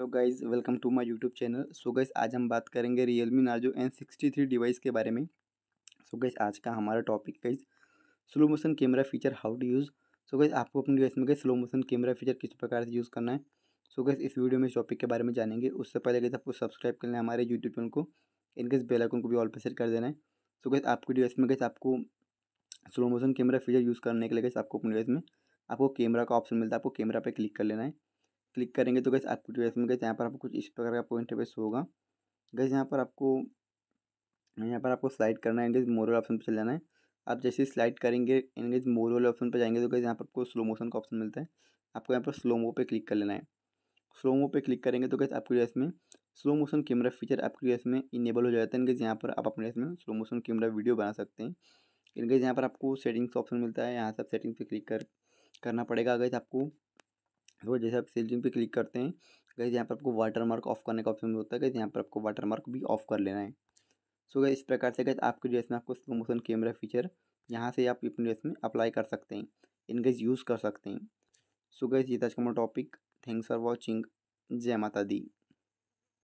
hello guys welcome to my YouTube channel so guys आज हम बात करेंगे Realme Narzo N sixty three device के बारे में सो so गाइस आज का हमारा topic guys slow motion camera feature how to use so guys आपको अपनी डिवाइस में गए स्लो मोशन कैमरा फीचर किस प्रकार से यूज़ करना है सो so गाइस इस वीडियो में इस टॉपिक के बारे में जानेंगे उससे पहले गए आपको सब्सक्राइब करना है हमारे यूट्यूब चैनल को इनकेस बेलाइकन को भी ऑल पर कर देना है सो so गैस आपकी डिवाइस में गए आपको slow motion camera feature use करने के लिए गए आपको अपनी डिवाइस में आपको कैमरा का ऑप्शन मिलता है आपको कैमरा पर क्लिक कर लेना है क्लिक करेंगे तो कैसे आपको डिवाइस में कैसे यहाँ पर आपको कुछ इस प्रकार का आपको इंटरफेस होगा गैस यहाँ पर आपको यहाँ पर आपको स्लाइड करना है गैस मोरल ऑप्शन पर चले जाना है आप जैसे ही स्लाइड करेंगे एनगेज मोर वाले ऑप्शन पर जाएंगे तो कैसे यहाँ पर आपको स्लो मोशन का ऑप्शन मिलता है आपको यहाँ पर स्लो मो पे क्लिक कर लेना है स्लो मो पे क्लिक करेंगे तो कैसे आपकी डिवाइस में स्लो मोशन कैमरा फीचर आपके डिवाइस में इनेबल हो जाता है इनकेज़ यहाँ पर आप अपने डिवाइस में स्लो मोशन कैमरा वीडियो बना सकते हैं इनकेज़ यहाँ पर आपको सेटिंग्स का ऑप्शन मिलता है यहाँ से आप सेटिंग्स पे क्लिक कर करना पड़ेगा अगर आपको देखो जैसे आप सेल पे क्लिक करते हैं गैस यहाँ पर आपको वाटर मार्क ऑफ करने का ऑप्शन होता है गैस यहाँ पर आपको वाटर मार्क भी ऑफ कर लेना है सो गए इस प्रकार से गैस आपके ड्रेस में आपको स्लो मोशन कैमरा फीचर यहाँ से आप अपने ड्रेस में अप्लाई कर सकते हैं इन गैस यूज़ कर सकते हैं सो गैस ये था टॉपिक थैंक्स फॉर वॉचिंग जय माता दी